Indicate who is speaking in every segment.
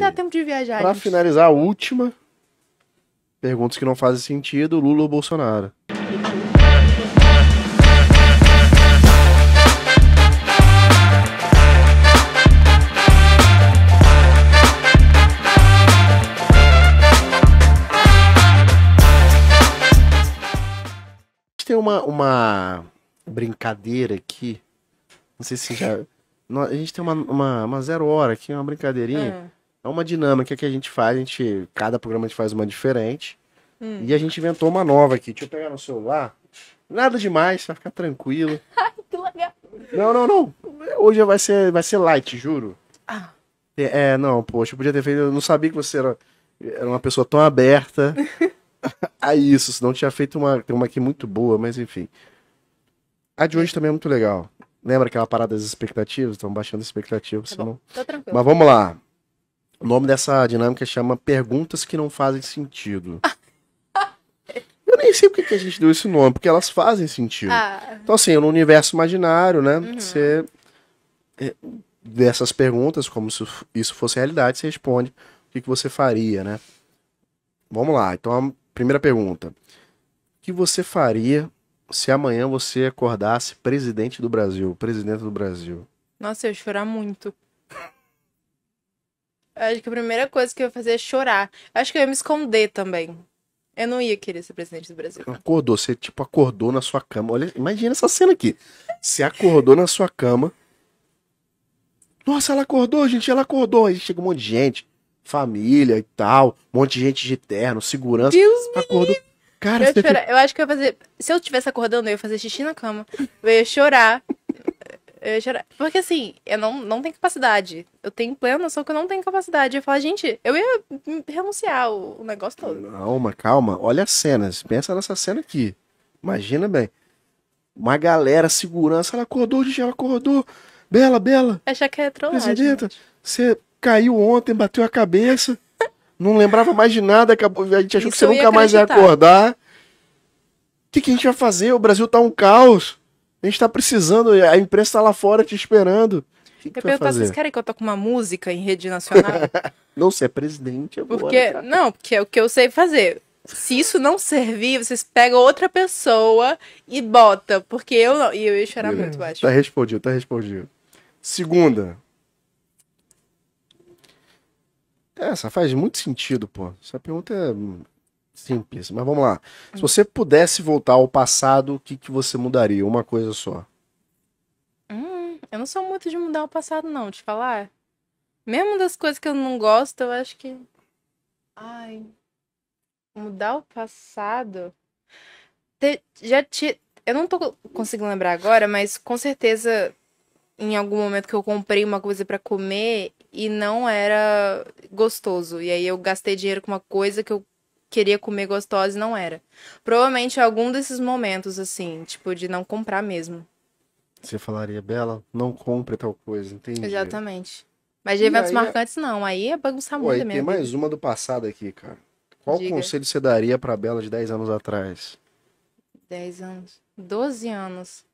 Speaker 1: Dá tempo de viajar. Pra gente. finalizar, a última. Perguntas que não fazem sentido: Lula ou Bolsonaro? tem uma, uma brincadeira aqui. Não sei se já. A gente tem uma, uma, uma zero hora aqui, uma brincadeirinha. É é uma dinâmica que a gente faz, a gente, cada programa a gente faz uma diferente. Hum. E a gente inventou uma nova aqui. Deixa eu pegar no celular. Nada demais, vai ficar tranquilo.
Speaker 2: Ai, que legal.
Speaker 1: Não, não, não. Hoje vai ser, vai ser light, juro. Ah. É, é, não, poxa, eu podia ter feito. Eu não sabia que você era, era uma pessoa tão aberta a isso. Senão tinha feito uma. Tem uma aqui muito boa, mas enfim. A de hoje também é muito legal. Lembra aquela parada das expectativas? Estão baixando expectativas. Tá senão... Tô tá tranquilo. Mas vamos lá. O nome dessa dinâmica chama Perguntas que não fazem sentido. eu nem sei porque que a gente deu esse nome, porque elas fazem sentido. Ah. Então, assim, no universo imaginário, né? Uhum. Você. É, dessas perguntas, como se isso fosse realidade, você responde o que, que você faria, né? Vamos lá. Então, a primeira pergunta: O que você faria se amanhã você acordasse presidente do Brasil, presidente do Brasil?
Speaker 2: Nossa, eu ia chorar muito. Eu acho que a primeira coisa que eu ia fazer é chorar. Eu acho que eu ia me esconder também. Eu não ia querer ser presidente do
Speaker 1: Brasil. Acordou, você tipo acordou na sua cama. Olha, imagina essa cena aqui. Você acordou na sua cama. Nossa, ela acordou, gente, ela acordou. Aí chega um monte de gente, família e tal, um monte de gente de terno, segurança. Deus acordou. Cara, eu,
Speaker 2: eu acho que eu ia fazer. Se eu estivesse acordando, eu ia fazer xixi na cama. Eu ia chorar. Geral... Porque assim, eu não, não tenho capacidade. Eu tenho plena noção que eu não tenho capacidade. Eu falo, gente, eu ia renunciar o, o negócio todo.
Speaker 1: Calma, calma. Olha as cenas. Pensa nessa cena aqui. Imagina bem. Uma galera, segurança, ela acordou, gente ela acordou. Bela, Bela.
Speaker 2: Achar que é Presidenta,
Speaker 1: você caiu ontem, bateu a cabeça, não lembrava mais de nada, acabou, a gente achou Isso que você nunca acreditar. mais ia acordar. O que, que a gente vai fazer? O Brasil tá um caos. A gente tá precisando, a imprensa tá lá fora te esperando. Que que perguntar, vocês querem
Speaker 2: que eu toque uma música em rede nacional?
Speaker 1: não, se é presidente agora. Porque,
Speaker 2: não, porque é o que eu sei fazer. Se isso não servir, vocês pegam outra pessoa e bota. Porque eu não. E eu ia chorar muito, baixo Tá respondido,
Speaker 1: tá respondido. Segunda. Essa faz muito sentido, pô. Essa pergunta é simples, mas vamos lá. Se você pudesse voltar ao passado, o que, que você mudaria? Uma coisa só.
Speaker 2: Hum, eu não sou muito de mudar o passado, não, te falar. Mesmo das coisas que eu não gosto, eu acho que. Ai. Mudar o passado. Te... Já te. Eu não tô conseguindo lembrar agora, mas com certeza em algum momento que eu comprei uma coisa para comer e não era gostoso. E aí eu gastei dinheiro com uma coisa que eu queria comer gostosa e não era. Provavelmente algum desses momentos, assim, tipo, de não comprar mesmo.
Speaker 1: Você falaria, Bela, não compre tal coisa, entende?
Speaker 2: Exatamente. Mas de e eventos é- marcantes, não. Aí é bagunçar muito mesmo. Tem mais
Speaker 1: uma do passado aqui, cara. Qual Diga. conselho você daria pra Bela de 10 anos atrás?
Speaker 2: 10 anos. 12 anos.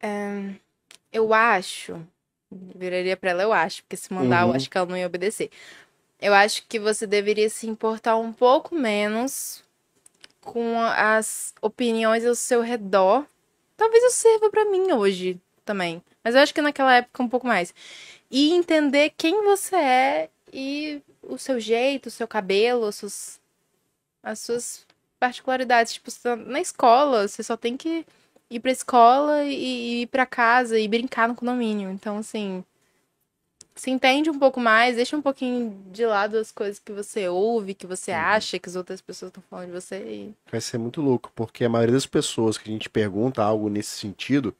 Speaker 2: É... Eu acho Viraria para ela, eu acho, porque se mandar, uhum. eu acho que ela não ia obedecer. Eu acho que você deveria se importar um pouco menos com as opiniões ao seu redor. Talvez eu sirva para mim hoje também, mas eu acho que naquela época um pouco mais. E entender quem você é e o seu jeito, o seu cabelo, as suas, as suas particularidades. Tipo, tá na escola, você só tem que ir pra escola e, e ir pra casa e brincar no condomínio. Então, assim, se entende um pouco mais, deixa um pouquinho de lado as coisas que você ouve, que você uhum. acha, que as outras pessoas estão falando de você. E...
Speaker 1: Vai ser muito louco, porque a maioria das pessoas que a gente pergunta algo nesse sentido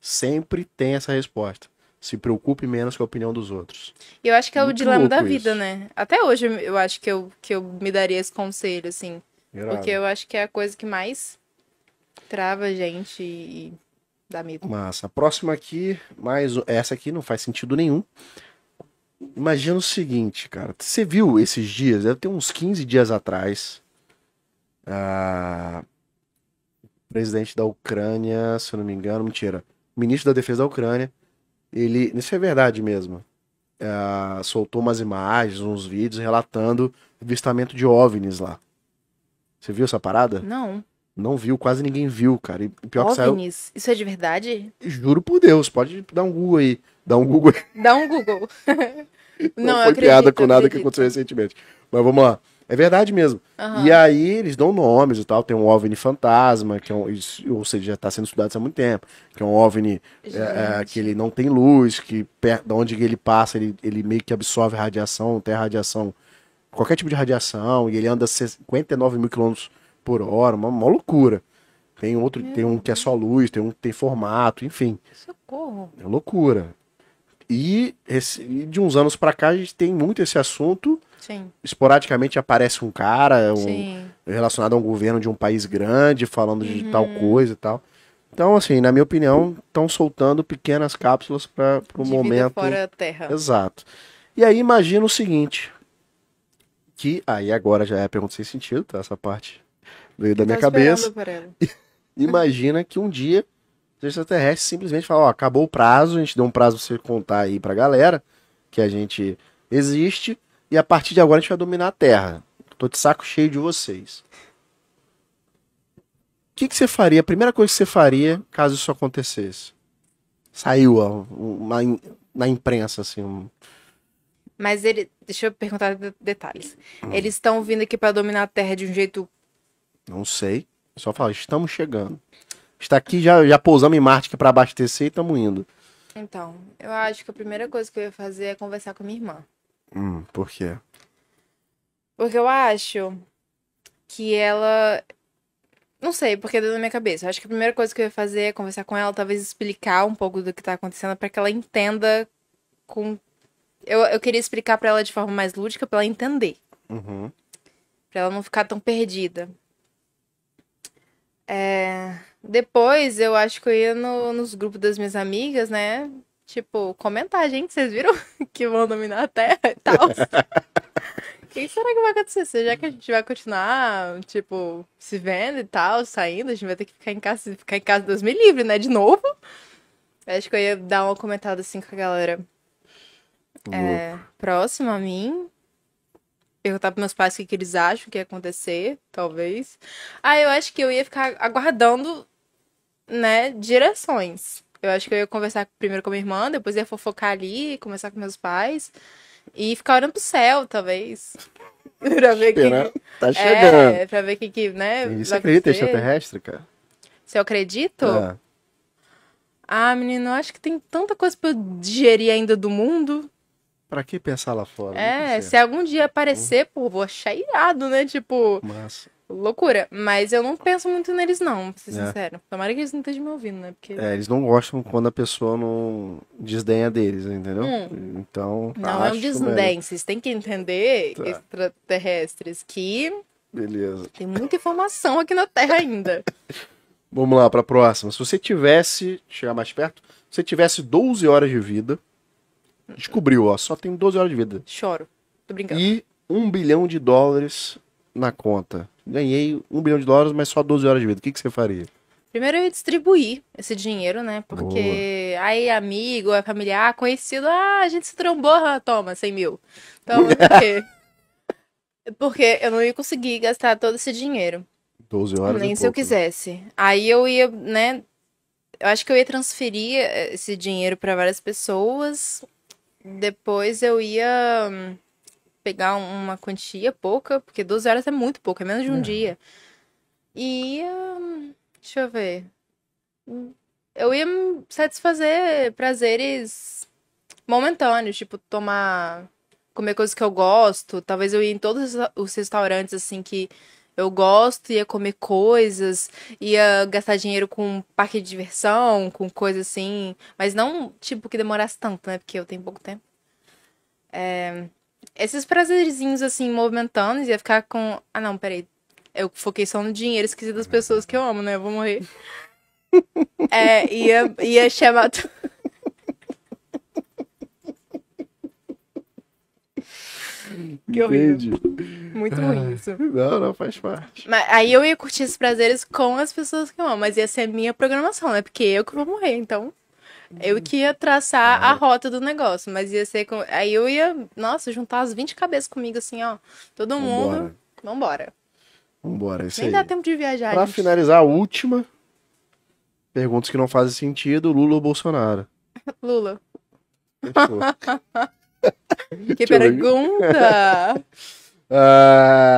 Speaker 1: sempre tem essa resposta. Se preocupe menos com a opinião dos outros. E eu acho que é muito o dilema da vida, isso.
Speaker 2: né? Até hoje eu acho que eu, que eu me daria esse conselho, assim. Irado. Porque eu acho que é a coisa que mais Trava a gente e dá medo.
Speaker 1: Massa. Próxima aqui, mais essa aqui não faz sentido nenhum. Imagina o seguinte, cara. Você viu esses dias, deve ter uns 15 dias atrás. O presidente da Ucrânia, se eu não me engano, mentira. O ministro da Defesa da Ucrânia. Ele. Isso é verdade mesmo. Uh, soltou umas imagens, uns vídeos relatando avistamento de OVNIs lá. Você viu essa parada? Não. Não viu, quase ninguém viu, cara. E pior que saiu...
Speaker 2: isso é de verdade?
Speaker 1: Juro por Deus, pode dar um Google aí. Dá um Google aí.
Speaker 2: Dá um Google. não, não foi acredito, piada com nada acredito. que
Speaker 1: aconteceu recentemente. Mas vamos lá. É verdade mesmo. Uhum. E aí eles dão nomes e tal. Tem um OVNI fantasma, que é um, ou seja, já está sendo estudado há muito tempo, que é um OVNI é, é, que ele não tem luz, que perto de onde ele passa, ele, ele meio que absorve radiação, tem radiação, qualquer tipo de radiação, e ele anda 59 mil quilômetros por hora, uma, uma loucura. Tem outro, Meu tem um que é só luz, tem um que tem formato, enfim. Socorro. É loucura. E esse, de uns anos para cá a gente tem muito esse assunto. Sim. Esporadicamente aparece um cara um, relacionado a um governo de um país grande falando de tal uhum. coisa e tal. Então, assim, na minha opinião, estão soltando pequenas cápsulas para o momento. Fora a terra. Exato. E aí imagina o seguinte: que aí agora já é pergunta sem sentido, tá? Essa parte veio da tá minha cabeça. Imagina que um dia os extraterrestres simplesmente falam, ó, acabou o prazo, a gente deu um prazo pra você contar aí pra galera que a gente existe e a partir de agora a gente vai dominar a Terra. Tô de saco cheio de vocês. O que, que você faria, a primeira coisa que você faria caso isso acontecesse? Saiu ó, uma, na imprensa, assim, um...
Speaker 2: Mas ele. Deixa eu perguntar detalhes. Hum. Eles estão vindo aqui para dominar a Terra de um jeito
Speaker 1: não sei. Só fala, estamos chegando. Está aqui, já, já pousamos em Marte é para abastecer e estamos indo.
Speaker 2: Então, eu acho que a primeira coisa que eu ia fazer é conversar com minha irmã.
Speaker 1: Hum, por quê?
Speaker 2: Porque eu acho que ela. Não sei, porque deu na minha cabeça. Eu acho que a primeira coisa que eu ia fazer é conversar com ela, talvez explicar um pouco do que tá acontecendo, para que ela entenda com. Eu, eu queria explicar para ela de forma mais lúdica, para ela entender. Uhum. Pra ela não ficar tão perdida. É... Depois eu acho que eu ia no, nos grupos das minhas amigas, né? Tipo, comentar, gente, vocês viram que vão dominar a Terra e tal. O que será que vai acontecer? Será que a gente vai continuar, tipo, se vendo e tal, saindo? A gente vai ter que ficar em casa, ficar em casa Deus me livre, né? De novo. Eu acho que eu ia dar uma comentada assim com a galera é, a mim perguntar para meus pais o que, que, eles acham que ia acontecer, talvez. Aí ah, eu acho que eu ia ficar aguardando, né, direções. Eu acho que eu ia conversar primeiro com a minha irmã, depois ia fofocar ali, conversar com meus pais e ficar olhando pro céu, talvez. pra ver Espera, que. Tá é, chegando. É, pra ver que, que né? você acredita em extraterrestre, cara? Se eu acredito? É. Ah, menino, eu acho que tem tanta coisa pra eu digerir ainda do mundo.
Speaker 1: Pra que pensar lá fora? É,
Speaker 2: se algum dia aparecer, uhum. pô, vou achar irado, né? Tipo. Loucura. Mas eu não penso muito neles, não, pra ser é. sincero. Tomara que eles não estejam me ouvindo, né? Porque... É,
Speaker 1: eles não gostam quando a pessoa não desdenha deles, entendeu? Hum. Então. Não é um é desdém.
Speaker 2: Vocês têm que entender, tá. extraterrestres, que. Beleza. Tem muita informação aqui na Terra ainda.
Speaker 1: Vamos lá, pra próxima. Se você tivesse. Chegar mais perto. Se você tivesse 12 horas de vida Descobriu, ó, só tem 12 horas de vida. Choro. Tô brincando. E um bilhão de dólares na conta. Ganhei um bilhão de dólares, mas só 12 horas de vida. O que, que você faria?
Speaker 2: Primeiro eu ia distribuir esse dinheiro, né? Porque Boa. aí amigo, é familiar, conhecido, ah, a gente se trombou, ah, toma, 100 mil. Então, por quê? Porque eu não ia conseguir gastar todo esse dinheiro.
Speaker 1: 12 horas. Nem se pouco. eu né?
Speaker 2: quisesse. Aí eu ia, né? Eu acho que eu ia transferir eh, esse dinheiro para várias pessoas depois eu ia hum, pegar uma quantia pouca, porque 12 horas é muito pouco, é menos de um é. dia. E ia. Hum, deixa eu ver. Eu ia satisfazer prazeres momentâneos, tipo tomar. comer coisas que eu gosto. Talvez eu ia em todos os restaurantes, assim, que eu gosto, ia comer coisas, ia gastar dinheiro com parque de diversão, com coisa assim. Mas não, tipo, que demorasse tanto, né? Porque eu tenho pouco tempo. É... Esses prazerzinhos, assim, movimentando, ia ficar com. Ah, não, peraí. Eu foquei só no dinheiro esquisito das pessoas que eu amo, né? Eu vou morrer. é, ia, ia chamar.
Speaker 1: que Entendi. horrível. Muito ruim ah. isso. Não, não faz parte.
Speaker 2: Mas aí eu ia curtir esses prazeres com as pessoas que eu amo, mas ia ser minha programação, né? Porque eu que vou morrer, então. Eu que ia traçar ah. a rota do negócio, mas ia ser com. Aí eu ia, nossa, juntar as 20 cabeças comigo, assim, ó. Todo Vambora. mundo. Vambora.
Speaker 1: Vambora, isso Nem aí. dá
Speaker 2: tempo de viajar. Pra gente.
Speaker 1: finalizar, a última. Perguntas que não fazem sentido: Lula ou Bolsonaro?
Speaker 2: Lula. Fechou. Que pergunta!
Speaker 1: Ah,